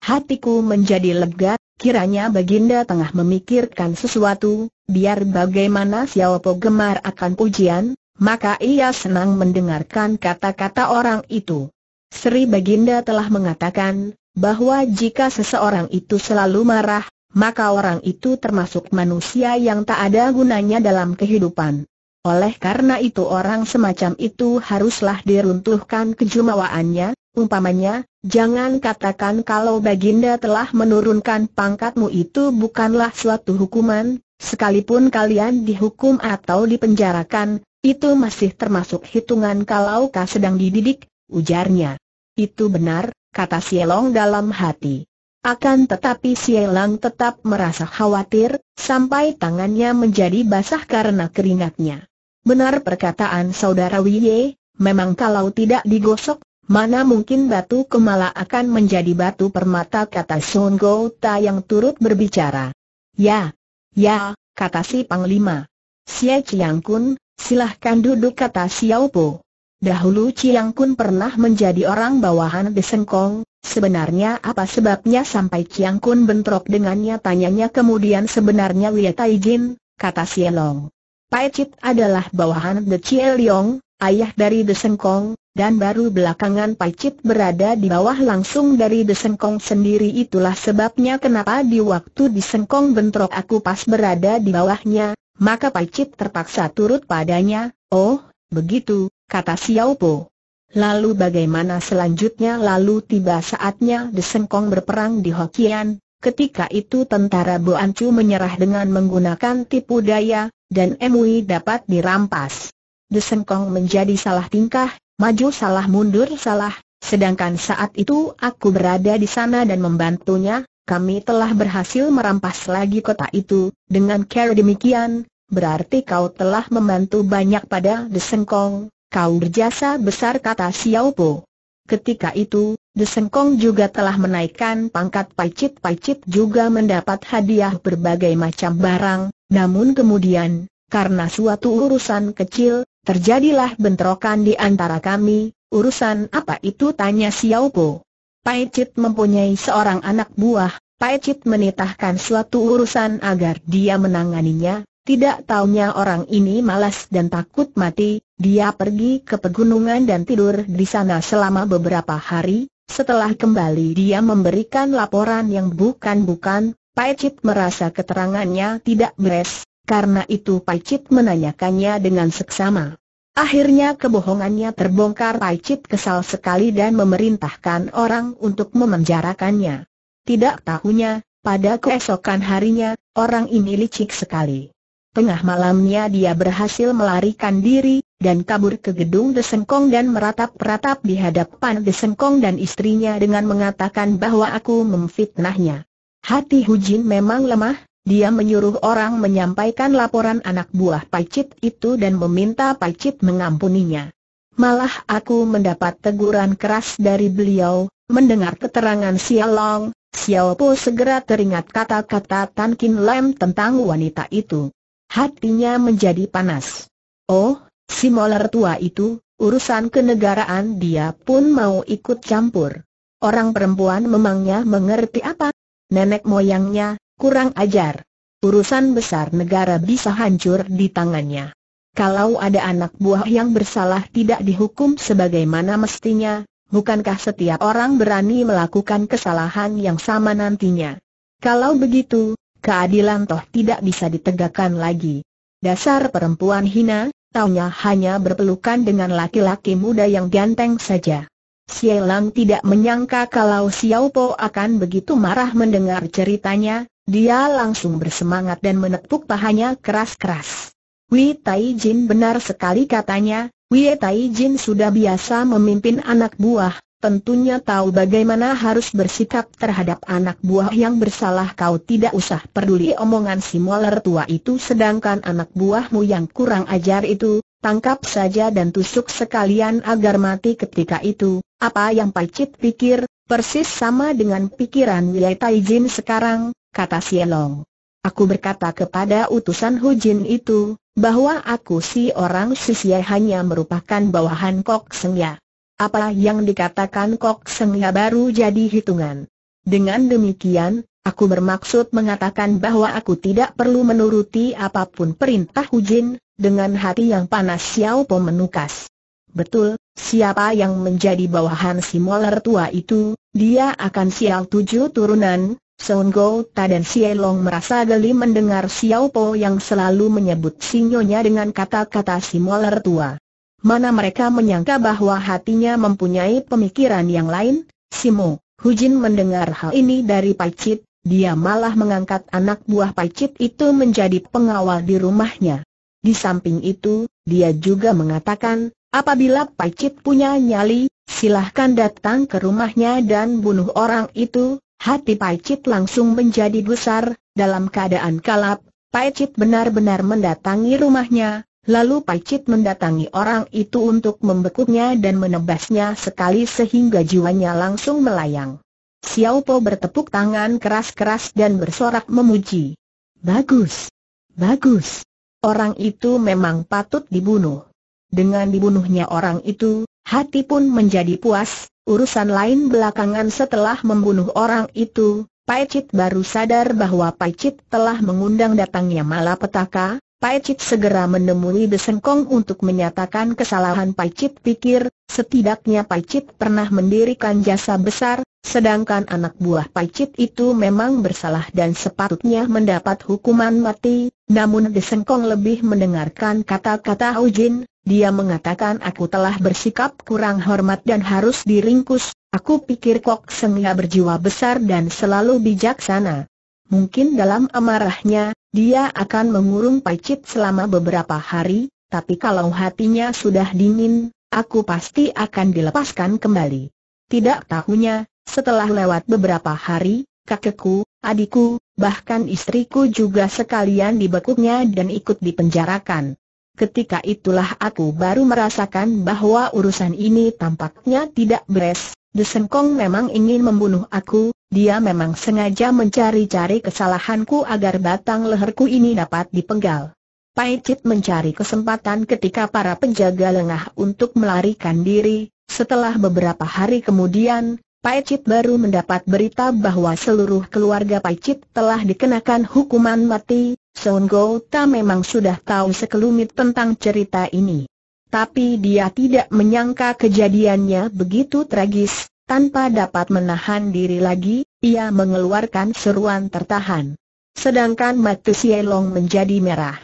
hatiku menjadi lega, kiranya Baginda tengah memikirkan sesuatu, biar bagaimana Xiao Po gemar akan pujian, maka ia senang mendengarkan kata-kata orang itu. Sri Baginda telah mengatakan, bahwa jika seseorang itu selalu marah, maka orang itu termasuk manusia yang tak ada gunanya dalam kehidupan. Oleh karena itu orang semacam itu haruslah diruntuhkan kejumawaannya, umpamanya, jangan katakan kalau Baginda telah menurunkan pangkatmu itu bukanlah suatu hukuman, sekalipun kalian dihukum atau dipenjarakan, itu masih termasuk hitungan kalau kau sedang dididik, ujarnya. Itu benar, kata Sielong dalam hati. Akan tetapi Sielang tetap merasa khawatir, sampai tangannya menjadi basah karena keringatnya. Benar perkataan saudara Wiye, memang kalau tidak digosok, mana mungkin batu kemala akan menjadi batu permata kata Sun Gouta yang turut berbicara. Ya, ya, kata si Panglima. Sia Chiang Kun, silahkan duduk kata Xiao Po. Dahulu Chiang Kun pernah menjadi orang bawahan di Sengkong, Sebenarnya apa sebabnya sampai Chiang Kun bentrok dengannya tanyanya kemudian sebenarnya Tai Taijin, kata Long. Pai Chit adalah bawahan The Chie Leong, ayah dari The Sengkong, dan baru belakangan Pai Chit berada di bawah langsung dari The Sengkong sendiri itulah sebabnya kenapa di waktu The Sengkong bentrok aku pas berada di bawahnya, maka Pai Chit terpaksa turut padanya, oh, begitu, kata Xiao Po. Lalu bagaimana selanjutnya lalu tiba saatnya Desengkong berperang di Hokian, ketika itu tentara Boancu menyerah dengan menggunakan tipu daya, dan MUI dapat dirampas. Desengkong menjadi salah tingkah, maju salah mundur salah, sedangkan saat itu aku berada di sana dan membantunya, kami telah berhasil merampas lagi kota itu, dengan cara demikian, berarti kau telah membantu banyak pada Desengkong, kau berjasa besar kata Xiao Po. Ketika itu, Desengkong juga telah menaikkan pangkat Paicit Paicit juga mendapat hadiah berbagai macam barang, namun kemudian, karena suatu urusan kecil, terjadilah bentrokan di antara kami, urusan apa itu tanya Xiao Po. Paicit mempunyai seorang anak buah, Paicit menitahkan suatu urusan agar dia menanganinya, tidak taunya orang ini malas dan takut mati, dia pergi ke pegunungan dan tidur di sana selama beberapa hari, setelah kembali dia memberikan laporan yang bukan-bukan, Paicit merasa keterangannya tidak beres, karena itu Paicit menanyakannya dengan seksama. Akhirnya kebohongannya terbongkar Paicit kesal sekali dan memerintahkan orang untuk memenjarakannya. Tidak tahunya, pada keesokan harinya, orang ini licik sekali. Tengah malamnya dia berhasil melarikan diri, dan kabur ke gedung Desengkong dan meratap-ratap di hadapan Desengkong dan istrinya dengan mengatakan bahwa aku memfitnahnya. Hati Hujin memang lemah, dia menyuruh orang menyampaikan laporan anak buah Pacit itu dan meminta Pacit mengampuninya. Malah aku mendapat teguran keras dari beliau, mendengar keterangan Long, Xiao Po segera teringat kata-kata Tan Kin Lam tentang wanita itu. Hatinya menjadi panas. Oh, si molar tua itu, urusan kenegaraan dia pun mau ikut campur. Orang perempuan memangnya mengerti apa? Nenek moyangnya, kurang ajar. Urusan besar negara bisa hancur di tangannya. Kalau ada anak buah yang bersalah tidak dihukum sebagaimana mestinya, bukankah setiap orang berani melakukan kesalahan yang sama nantinya? Kalau begitu, keadilan toh tidak bisa ditegakkan lagi. Dasar perempuan hina, taunya hanya berpelukan dengan laki-laki muda yang ganteng saja. Sielang tidak menyangka kalau Xiao Po akan begitu marah mendengar ceritanya, dia langsung bersemangat dan menepuk pahanya keras-keras. Wei Taijin benar sekali katanya, Wei Taijin sudah biasa memimpin anak buah, tentunya tahu bagaimana harus bersikap terhadap anak buah yang bersalah kau tidak usah peduli omongan si moler tua itu sedangkan anak buahmu yang kurang ajar itu, tangkap saja dan tusuk sekalian agar mati ketika itu, apa yang pacit pikir, persis sama dengan pikiran Wei Taijin sekarang, kata Sielong. Aku berkata kepada utusan Hujin itu, bahwa aku si orang Sisia hanya merupakan bawahan Kok Sengya. Apa yang dikatakan Kok Sengya baru jadi hitungan. Dengan demikian, aku bermaksud mengatakan bahwa aku tidak perlu menuruti apapun perintah Hujin, dengan hati yang panas Xiao Po menukas. Betul, siapa yang menjadi bawahan si molar tua itu, dia akan sial tujuh turunan, Song Go Ta dan Sielong merasa geli mendengar Xiao Po yang selalu menyebut sinyonya dengan kata-kata si molar tua. Mana mereka menyangka bahwa hatinya mempunyai pemikiran yang lain? Simo, Hujin mendengar hal ini dari Pacit, dia malah mengangkat anak buah Pacit itu menjadi pengawal di rumahnya. Di samping itu, dia juga mengatakan, apabila Pacit punya nyali, silahkan datang ke rumahnya dan bunuh orang itu. Hati Pacit langsung menjadi besar, dalam keadaan kalap, Pacit benar-benar mendatangi rumahnya, Lalu Pacit mendatangi orang itu untuk membekuknya dan menebasnya sekali sehingga jiwanya langsung melayang. Xiao Po bertepuk tangan keras-keras dan bersorak memuji. Bagus! Bagus! Orang itu memang patut dibunuh. Dengan dibunuhnya orang itu, hati pun menjadi puas, urusan lain belakangan setelah membunuh orang itu, Paicit baru sadar bahwa Paicit telah mengundang datangnya malapetaka, Pai Cip segera menemui Desengkong untuk menyatakan kesalahan Pai Cip pikir, setidaknya Pai Cip pernah mendirikan jasa besar, sedangkan anak buah Pai Cip itu memang bersalah dan sepatutnya mendapat hukuman mati, namun Desengkong lebih mendengarkan kata-kata Ujin, dia mengatakan aku telah bersikap kurang hormat dan harus diringkus, aku pikir Kok Sengga berjiwa besar dan selalu bijaksana. Mungkin dalam amarahnya, dia akan mengurung pacit selama beberapa hari, tapi kalau hatinya sudah dingin, aku pasti akan dilepaskan kembali. Tidak tahunya, setelah lewat beberapa hari, kakekku, adikku, bahkan istriku juga sekalian dibekuknya dan ikut dipenjarakan. Ketika itulah aku baru merasakan bahwa urusan ini tampaknya tidak beres, Desengkong memang ingin membunuh aku, dia memang sengaja mencari-cari kesalahanku agar batang leherku ini dapat dipenggal. Paicit mencari kesempatan ketika para penjaga lengah untuk melarikan diri, setelah beberapa hari kemudian, Paicit baru mendapat berita bahwa seluruh keluarga Paicit telah dikenakan hukuman mati, Son Gouta memang sudah tahu sekelumit tentang cerita ini. Tapi dia tidak menyangka kejadiannya begitu tragis, tanpa dapat menahan diri lagi, ia mengeluarkan seruan tertahan. Sedangkan mata Sielong menjadi merah.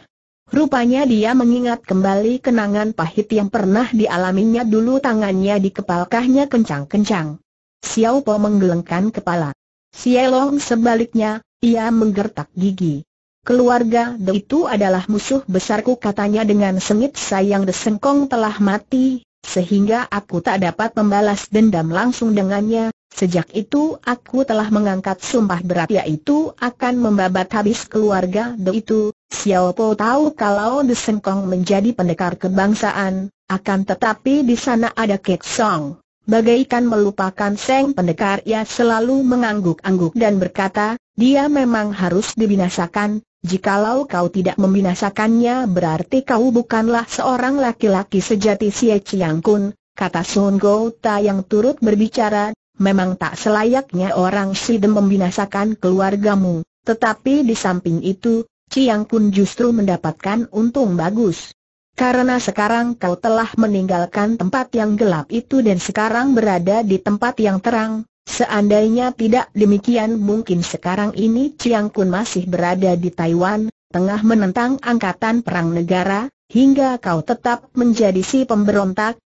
Rupanya dia mengingat kembali kenangan pahit yang pernah dialaminya dulu tangannya di dikepalkahnya kencang-kencang. Xiao Po menggelengkan kepala. Sielong sebaliknya, ia menggertak gigi. Keluarga itu adalah musuh besarku katanya dengan sengit sayang Desengkong telah mati, sehingga aku tak dapat membalas dendam langsung dengannya, sejak itu aku telah mengangkat sumpah berat yaitu akan membabat habis keluarga Do itu, Xiao Po tahu kalau Sengkong menjadi pendekar kebangsaan, akan tetapi di sana ada Kek Song. Bagaikan melupakan Seng Pendekar ia selalu mengangguk-angguk dan berkata, dia memang harus dibinasakan, Jikalau kau tidak membinasakannya berarti kau bukanlah seorang laki-laki sejati Xie Chiang Kun, kata Sun Go Ta yang turut berbicara, memang tak selayaknya orang Sidem membinasakan keluargamu, tetapi di samping itu, Chiang Kun justru mendapatkan untung bagus. Karena sekarang kau telah meninggalkan tempat yang gelap itu dan sekarang berada di tempat yang terang, Seandainya tidak demikian mungkin sekarang ini Chiang Kun masih berada di Taiwan, tengah menentang angkatan perang negara, hingga kau tetap menjadi si pemberontak,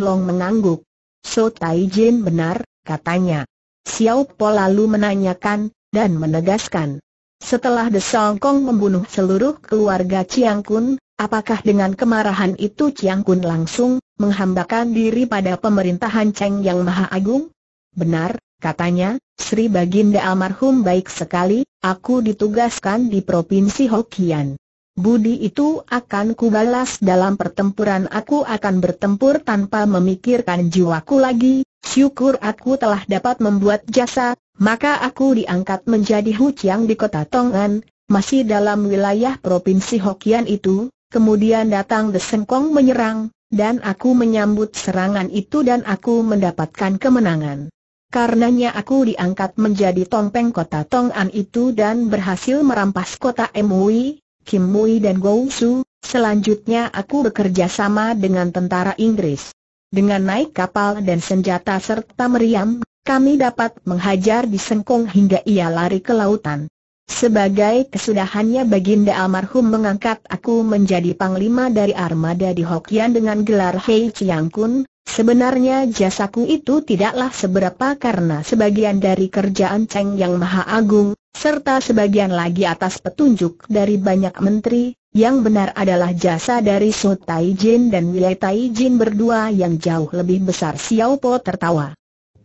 Long mengangguk. So Tai Jin benar, katanya. Xiao Po lalu menanyakan, dan menegaskan. Setelah The Song Kong membunuh seluruh keluarga Chiang Kun, apakah dengan kemarahan itu Chiang Kun langsung menghambakan diri pada pemerintahan Cheng Yang Maha Agung? Benar, katanya, Sri Baginda almarhum baik sekali, aku ditugaskan di Provinsi Hokian. Budi itu akan kubalas dalam pertempuran aku akan bertempur tanpa memikirkan jiwaku lagi, syukur aku telah dapat membuat jasa, maka aku diangkat menjadi huciang di kota Tongan, masih dalam wilayah Provinsi Hokian itu, kemudian datang Desengkong menyerang, dan aku menyambut serangan itu dan aku mendapatkan kemenangan. Karenanya aku diangkat menjadi tompeng kota Tong'an itu dan berhasil merampas kota Emui, Mui dan Gou Su. selanjutnya aku bekerja sama dengan tentara Inggris. Dengan naik kapal dan senjata serta meriam, kami dapat menghajar di Sengkong hingga ia lari ke lautan. Sebagai kesudahannya Baginda Almarhum mengangkat aku menjadi panglima dari armada di Hokian dengan gelar Hei Chiang Kun, sebenarnya jasaku itu tidaklah seberapa karena sebagian dari kerjaan Cheng Yang Maha Agung, serta sebagian lagi atas petunjuk dari banyak menteri, yang benar adalah jasa dari Su Jin dan Wilai Taijin berdua yang jauh lebih besar Xiao Po tertawa.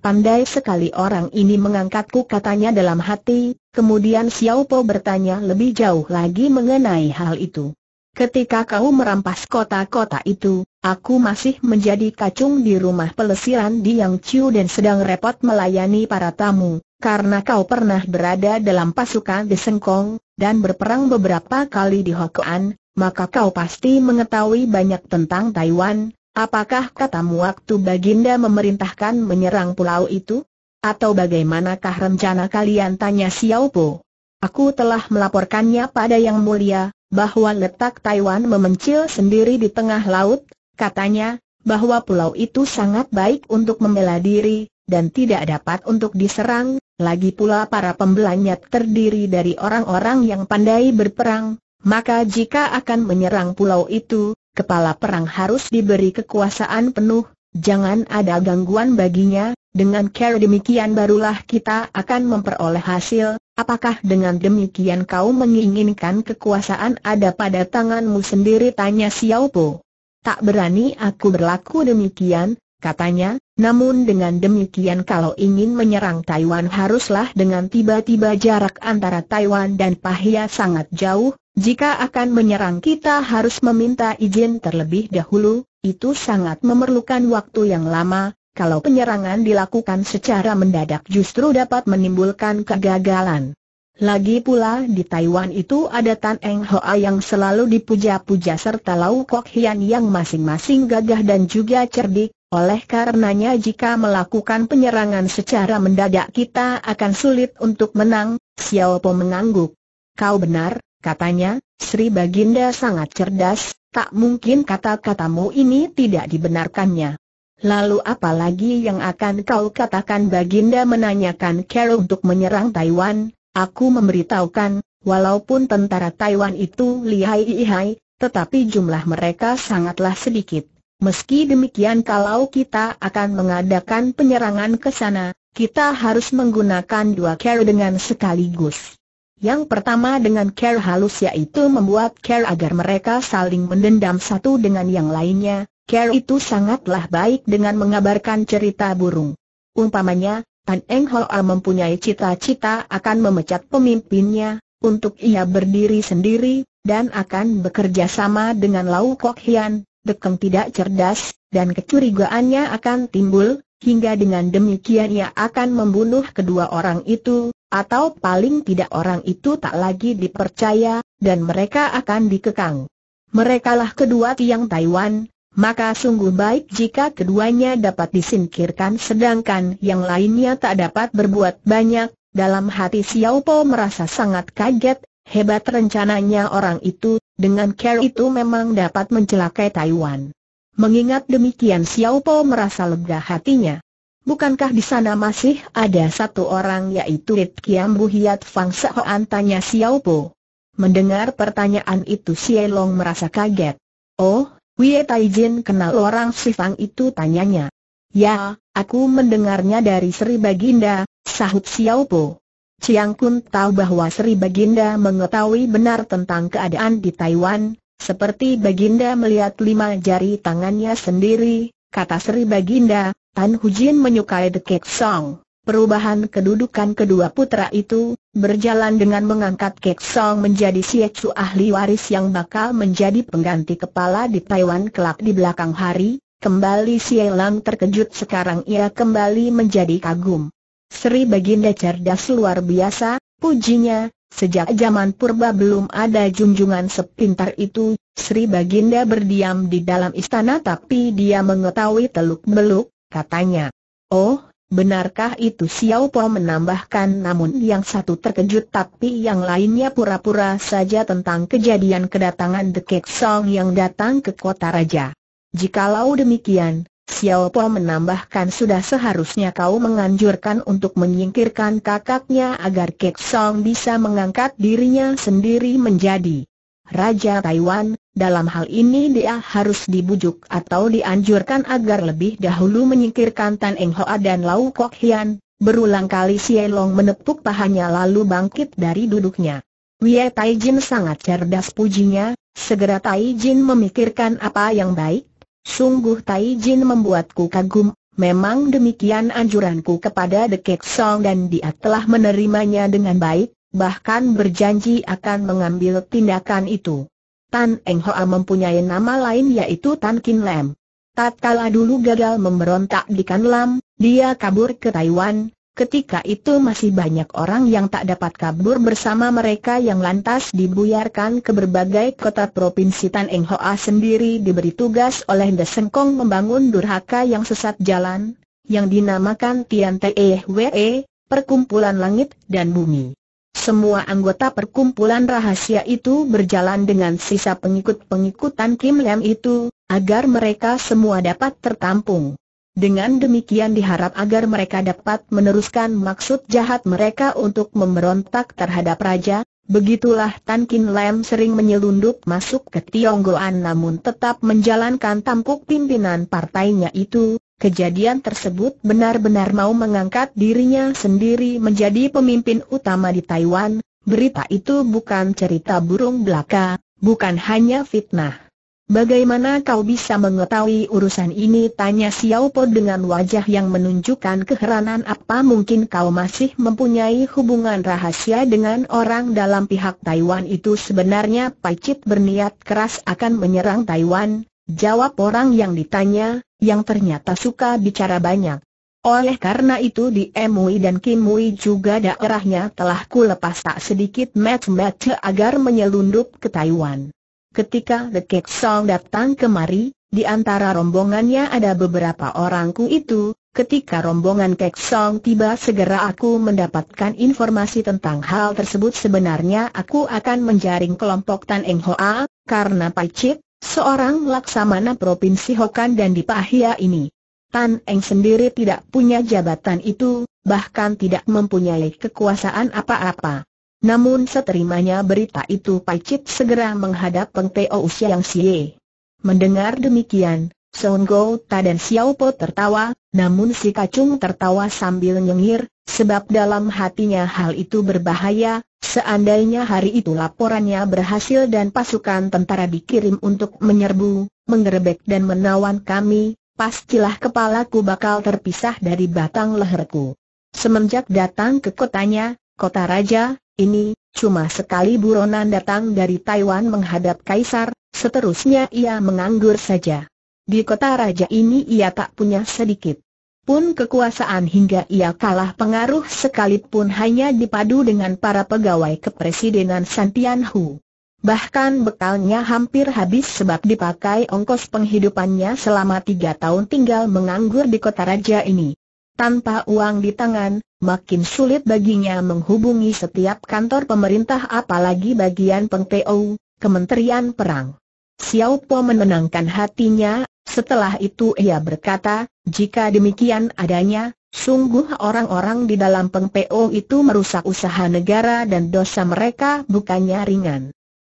Pandai sekali orang ini mengangkatku katanya dalam hati, kemudian Xiao Po bertanya lebih jauh lagi mengenai hal itu. Ketika kau merampas kota-kota itu, aku masih menjadi kacung di rumah pelesiran di Yang Chiu dan sedang repot melayani para tamu, karena kau pernah berada dalam pasukan di Sengkong, dan berperang beberapa kali di Hokkien, maka kau pasti mengetahui banyak tentang Taiwan, Apakah katamu waktu Baginda memerintahkan menyerang pulau itu? Atau bagaimanakah rencana kalian tanya Xiao Po? Aku telah melaporkannya pada Yang Mulia, bahwa letak Taiwan memencil sendiri di tengah laut, katanya, bahwa pulau itu sangat baik untuk membela diri, dan tidak dapat untuk diserang, lagi pula para pembelanya terdiri dari orang-orang yang pandai berperang, maka jika akan menyerang pulau itu, kepala perang harus diberi kekuasaan penuh, jangan ada gangguan baginya, dengan care demikian barulah kita akan memperoleh hasil, apakah dengan demikian kau menginginkan kekuasaan ada pada tanganmu sendiri tanya Xiao Po. Tak berani aku berlaku demikian, katanya, namun dengan demikian kalau ingin menyerang Taiwan haruslah dengan tiba-tiba jarak antara Taiwan dan Pahia sangat jauh, jika akan menyerang kita harus meminta izin terlebih dahulu, itu sangat memerlukan waktu yang lama, kalau penyerangan dilakukan secara mendadak justru dapat menimbulkan kegagalan. Lagi pula di Taiwan itu ada Tan Eng Hoa yang selalu dipuja-puja serta Lau Kok Hian yang masing-masing gagah dan juga cerdik, oleh karenanya jika melakukan penyerangan secara mendadak kita akan sulit untuk menang, Xiao Po mengangguk. Kau benar, Katanya, Sri Baginda sangat cerdas, tak mungkin kata-katamu ini tidak dibenarkannya. Lalu apalagi yang akan kau katakan Baginda menanyakan Carol untuk menyerang Taiwan, aku memberitahukan, walaupun tentara Taiwan itu lihai-lihai, tetapi jumlah mereka sangatlah sedikit. Meski demikian kalau kita akan mengadakan penyerangan ke sana, kita harus menggunakan dua Carol dengan sekaligus. Yang pertama dengan care halus yaitu membuat care agar mereka saling mendendam satu dengan yang lainnya, care itu sangatlah baik dengan mengabarkan cerita burung. Umpamanya, Tan Eng Hoa mempunyai cita-cita akan memecat pemimpinnya, untuk ia berdiri sendiri, dan akan bekerja sama dengan Lau Kok Hian, Dekeng tidak cerdas, dan kecurigaannya akan timbul, hingga dengan demikian ia akan membunuh kedua orang itu, atau paling tidak orang itu tak lagi dipercaya, dan mereka akan dikekang. Merekalah kedua tiang Taiwan, maka sungguh baik jika keduanya dapat disingkirkan sedangkan yang lainnya tak dapat berbuat banyak, dalam hati Xiao Po merasa sangat kaget, hebat rencananya orang itu, dengan care itu memang dapat mencelakai Taiwan. Mengingat demikian Xiao Po merasa lega hatinya. Bukankah di sana masih ada satu orang yaitu Rit Kiam Buhiat Fang Sehoan tanya Xiao Po. Mendengar pertanyaan itu Xie Long merasa kaget. Oh, Wie Taijin kenal orang si Fang itu tanyanya. Ya, aku mendengarnya dari Sri Baginda, sahut Xiao Po. Chiang Kun tahu bahwa Sri Baginda mengetahui benar tentang keadaan di Taiwan, seperti Baginda melihat lima jari tangannya sendiri, kata Sri Baginda, Tan Hujin menyukai The Kek Song. Perubahan kedudukan kedua putra itu, berjalan dengan mengangkat Kek Song menjadi Siecu ahli waris yang bakal menjadi pengganti kepala di Taiwan kelak di belakang hari, kembali Sielang terkejut sekarang ia kembali menjadi kagum. Sri Baginda cerdas luar biasa, pujinya, Sejak zaman purba belum ada junjungan sepintar itu, Sri Baginda berdiam di dalam istana tapi dia mengetahui teluk-beluk, katanya. Oh, benarkah itu Xiao Po menambahkan namun yang satu terkejut tapi yang lainnya pura-pura saja tentang kejadian kedatangan The Kek Song yang datang ke kota raja. Jikalau demikian, Xiao Po menambahkan sudah seharusnya kau menganjurkan untuk menyingkirkan kakaknya agar Kek Song bisa mengangkat dirinya sendiri menjadi Raja Taiwan, dalam hal ini dia harus dibujuk atau dianjurkan agar lebih dahulu menyingkirkan Tan Eng Hoa dan Lau Kok Hian, berulang kali Xie Long menepuk pahanya lalu bangkit dari duduknya. Tai Taijin sangat cerdas pujinya, segera Taijin memikirkan apa yang baik, Sungguh Tai Jin membuatku kagum, memang demikian anjuranku kepada The Kek Song dan dia telah menerimanya dengan baik, bahkan berjanji akan mengambil tindakan itu. Tan Eng Hoa mempunyai nama lain yaitu Tan Kin Lam. Tatkala dulu gagal memberontak di Kan Lam, dia kabur ke Taiwan, Ketika itu masih banyak orang yang tak dapat kabur bersama mereka yang lantas dibuyarkan ke berbagai kota provinsi Tan Eng Hoa sendiri diberi tugas oleh Desengkong membangun durhaka yang sesat jalan, yang dinamakan Tian Tehwe, eh e, Perkumpulan Langit dan Bumi. Semua anggota perkumpulan rahasia itu berjalan dengan sisa pengikut-pengikutan Kim Lam itu, agar mereka semua dapat tertampung. Dengan demikian diharap agar mereka dapat meneruskan maksud jahat mereka untuk memberontak terhadap raja, begitulah Tan Kin Lam sering menyelundup masuk ke Tionggoan namun tetap menjalankan tampuk pimpinan partainya itu, kejadian tersebut benar-benar mau mengangkat dirinya sendiri menjadi pemimpin utama di Taiwan, berita itu bukan cerita burung belaka, bukan hanya fitnah. Bagaimana kau bisa mengetahui urusan ini? Tanya Xiao Po dengan wajah yang menunjukkan keheranan apa mungkin kau masih mempunyai hubungan rahasia dengan orang dalam pihak Taiwan itu sebenarnya Chit berniat keras akan menyerang Taiwan, jawab orang yang ditanya, yang ternyata suka bicara banyak. Oleh karena itu di MUI dan Kimui juga daerahnya telah kulepas tak sedikit match-match agar menyelundup ke Taiwan. Ketika The Kek Song datang kemari, di antara rombongannya ada beberapa orangku itu, ketika rombongan Kek Song tiba segera aku mendapatkan informasi tentang hal tersebut sebenarnya aku akan menjaring kelompok Tan Eng Hoa, karena Pai Chit, seorang laksamana Provinsi Hokan dan di Pahia ini. Tan Eng sendiri tidak punya jabatan itu, bahkan tidak mempunyai kekuasaan apa-apa. Namun seterimanya berita itu Chit segera menghadap Peng Teo Yang Siye. Mendengar demikian, Songgo, Go Ta dan Xiao Po tertawa, namun si kacung tertawa sambil nyengir, sebab dalam hatinya hal itu berbahaya, seandainya hari itu laporannya berhasil dan pasukan tentara dikirim untuk menyerbu, mengerebek dan menawan kami, pastilah kepalaku bakal terpisah dari batang leherku. Semenjak datang ke kotanya, kota raja, ini, cuma sekali buronan datang dari Taiwan menghadap Kaisar, seterusnya ia menganggur saja. Di kota raja ini ia tak punya sedikit pun kekuasaan hingga ia kalah pengaruh sekalipun hanya dipadu dengan para pegawai kepresidenan Santianhu. Bahkan bekalnya hampir habis sebab dipakai ongkos penghidupannya selama tiga tahun tinggal menganggur di kota raja ini. Tanpa uang di tangan, makin sulit baginya menghubungi setiap kantor pemerintah apalagi bagian Pengteo, Kementerian Perang. Xiao Po menenangkan hatinya, setelah itu ia berkata, jika demikian adanya, sungguh orang-orang di dalam Pengteo itu merusak usaha negara dan dosa mereka bukannya ringan.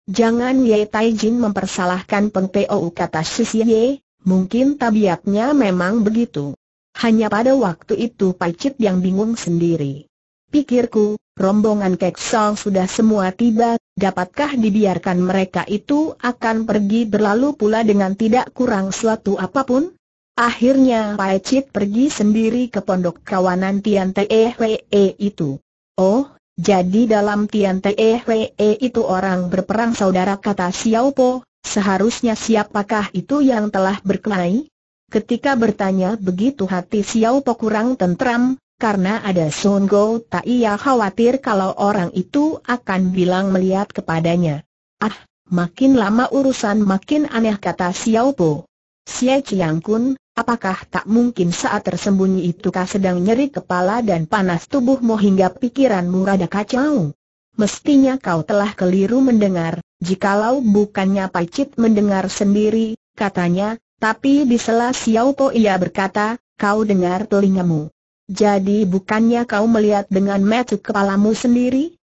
Jangan Ye Taijin mempersalahkan Pengteo kata Sisi Ye, mungkin tabiatnya memang begitu. Hanya pada waktu itu Pacit yang bingung sendiri. Pikirku, rombongan Keksal sudah semua tiba, dapatkah dibiarkan mereka itu akan pergi berlalu pula dengan tidak kurang suatu apapun? Akhirnya Pacit pergi sendiri ke pondok kawanan Tian Tehwe itu. Oh, jadi dalam Tian Tehwe itu orang berperang saudara kata Xiao Po, seharusnya siapakah itu yang telah berkelahi? Ketika bertanya begitu hati Xiao Po kurang tentram, karena ada Sun Go tak ia khawatir kalau orang itu akan bilang melihat kepadanya. Ah, makin lama urusan makin aneh kata Xiao Po. Xie Chiang Kun, Apakah tak mungkin saat tersembunyi itu itukah sedang nyeri kepala dan panas tubuhmu hingga pikiranmu rada kacau? Mestinya kau telah keliru mendengar, jikalau bukannya Pai Chit mendengar sendiri, katanya, tapi di sela Xiao Po ia berkata, kau dengar telingamu. Jadi bukannya kau melihat dengan mata kepalamu sendiri?